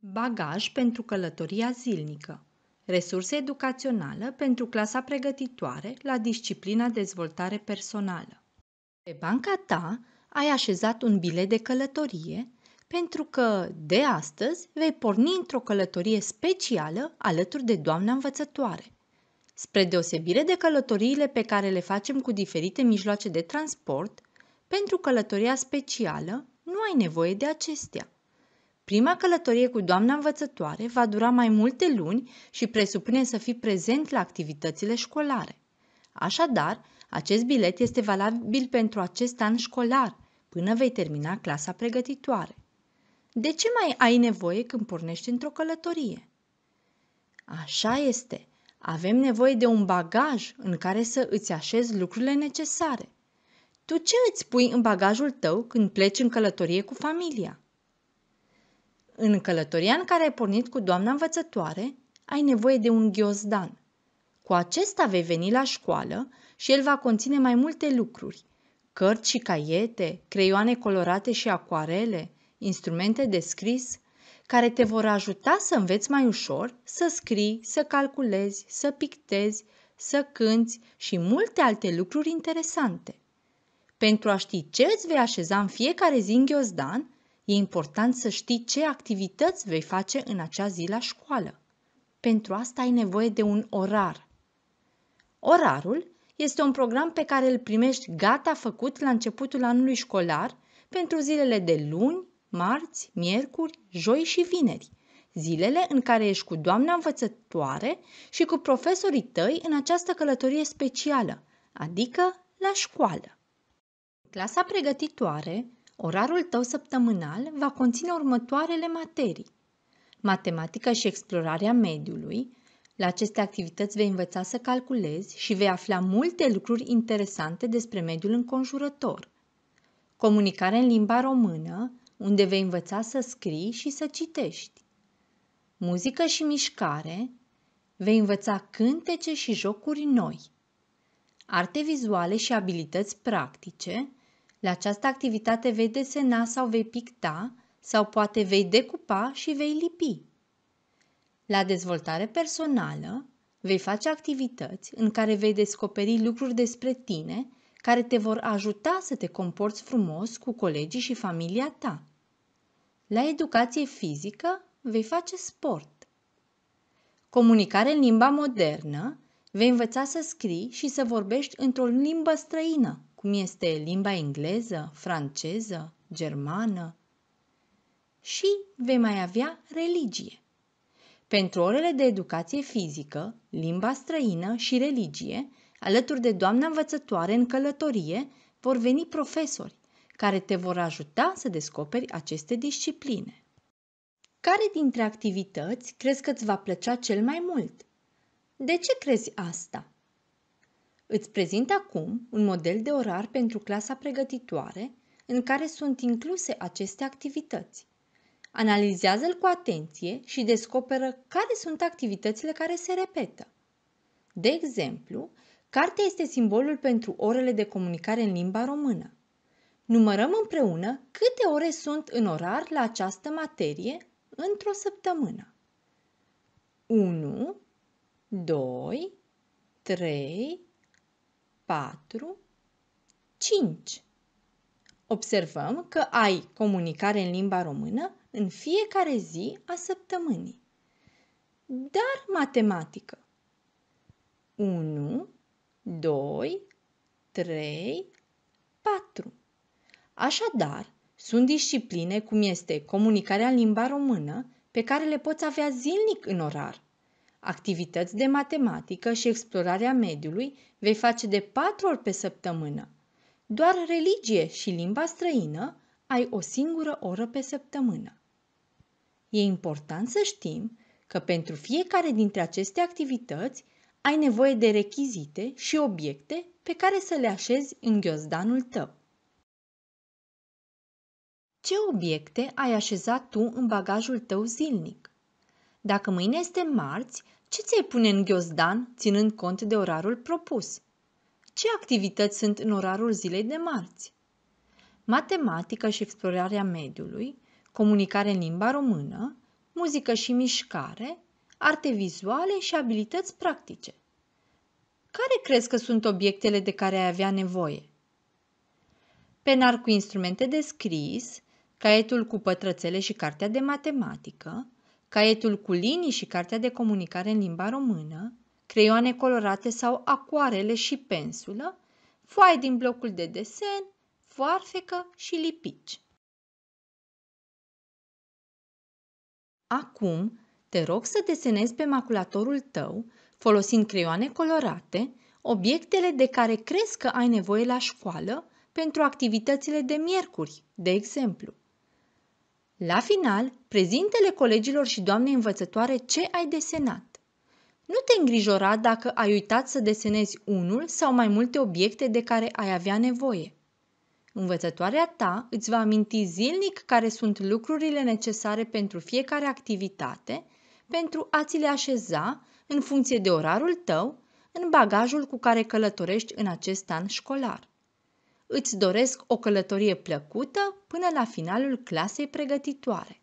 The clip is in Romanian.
bagaj pentru călătoria zilnică, resurse educațională pentru clasa pregătitoare la disciplina dezvoltare personală. Pe banca ta ai așezat un bilet de călătorie pentru că de astăzi vei porni într-o călătorie specială alături de doamna învățătoare. Spre deosebire de călătoriile pe care le facem cu diferite mijloace de transport, pentru călătoria specială nu ai nevoie de acestea. Prima călătorie cu doamna învățătoare va dura mai multe luni și presupune să fii prezent la activitățile școlare. Așadar, acest bilet este valabil pentru acest an școlar, până vei termina clasa pregătitoare. De ce mai ai nevoie când pornești într-o călătorie? Așa este. Avem nevoie de un bagaj în care să îți așezi lucrurile necesare. Tu ce îți pui în bagajul tău când pleci în călătorie cu familia? În călătoria în care ai pornit cu doamna învățătoare, ai nevoie de un ghiozdan. Cu acesta vei veni la școală și el va conține mai multe lucruri. Cărți și caiete, creioane colorate și acuarele, instrumente de scris, care te vor ajuta să înveți mai ușor să scrii, să calculezi, să pictezi, să cânți și multe alte lucruri interesante. Pentru a ști ce îți vei așeza în fiecare zi în ghiozdan, E important să știi ce activități vei face în acea zi la școală. Pentru asta ai nevoie de un orar. Orarul este un program pe care îl primești gata făcut la începutul anului școlar pentru zilele de luni, marți, miercuri, joi și vineri, zilele în care ești cu doamna învățătoare și cu profesorii tăi în această călătorie specială, adică la școală. Clasa pregătitoare Orarul tău săptămânal va conține următoarele materii. Matematica și explorarea mediului. La aceste activități vei învăța să calculezi și vei afla multe lucruri interesante despre mediul înconjurător. Comunicare în limba română, unde vei învăța să scrii și să citești. Muzică și mișcare, vei învăța cântece și jocuri noi. Arte vizuale și abilități practice, la această activitate vei desena sau vei picta sau poate vei decupa și vei lipi. La dezvoltare personală vei face activități în care vei descoperi lucruri despre tine care te vor ajuta să te comporți frumos cu colegii și familia ta. La educație fizică vei face sport. Comunicare în limba modernă vei învăța să scrii și să vorbești într-o limbă străină cum este limba engleză, franceză, germană. Și vei mai avea religie. Pentru orele de educație fizică, limba străină și religie, alături de doamna învățătoare în călătorie, vor veni profesori care te vor ajuta să descoperi aceste discipline. Care dintre activități crezi că îți va plăcea cel mai mult? De ce crezi asta? Îți prezint acum un model de orar pentru clasa pregătitoare în care sunt incluse aceste activități. Analizează-l cu atenție și descoperă care sunt activitățile care se repetă. De exemplu, cartea este simbolul pentru orele de comunicare în limba română. Numărăm împreună câte ore sunt în orar la această materie într-o săptămână. 1, 2, 3, 4, 5. Observăm că ai comunicare în limba română în fiecare zi a săptămânii. Dar matematică. 1, 2, 3, 4. Așadar, sunt discipline cum este comunicarea în limba română pe care le poți avea zilnic în orar, Activități de matematică și explorarea mediului vei face de patru ori pe săptămână. Doar religie și limba străină ai o singură oră pe săptămână. E important să știm că pentru fiecare dintre aceste activități ai nevoie de rechizite și obiecte pe care să le așezi în ghiozdanul tău. Ce obiecte ai așezat tu în bagajul tău zilnic? Dacă mâine este marți, ce ți-ai pune în ghiozdan, ținând cont de orarul propus? Ce activități sunt în orarul zilei de marți? Matematică și explorarea mediului, comunicare în limba română, muzică și mișcare, arte vizuale și abilități practice. Care crezi că sunt obiectele de care ai avea nevoie? Penar cu instrumente de scris, caietul cu pătrățele și cartea de matematică, caietul cu linii și cartea de comunicare în limba română, creioane colorate sau acoarele și pensulă, foaie din blocul de desen, foarfecă și lipici. Acum, te rog să desenezi pe maculatorul tău, folosind creioane colorate, obiectele de care crezi că ai nevoie la școală pentru activitățile de miercuri, de exemplu. La final, prezintele colegilor și doamnei învățătoare ce ai desenat. Nu te îngrijora dacă ai uitat să desenezi unul sau mai multe obiecte de care ai avea nevoie. Învățătoarea ta îți va aminti zilnic care sunt lucrurile necesare pentru fiecare activitate, pentru a ți le așeza în funcție de orarul tău, în bagajul cu care călătorești în acest an școlar îți doresc o călătorie plăcută până la finalul clasei pregătitoare.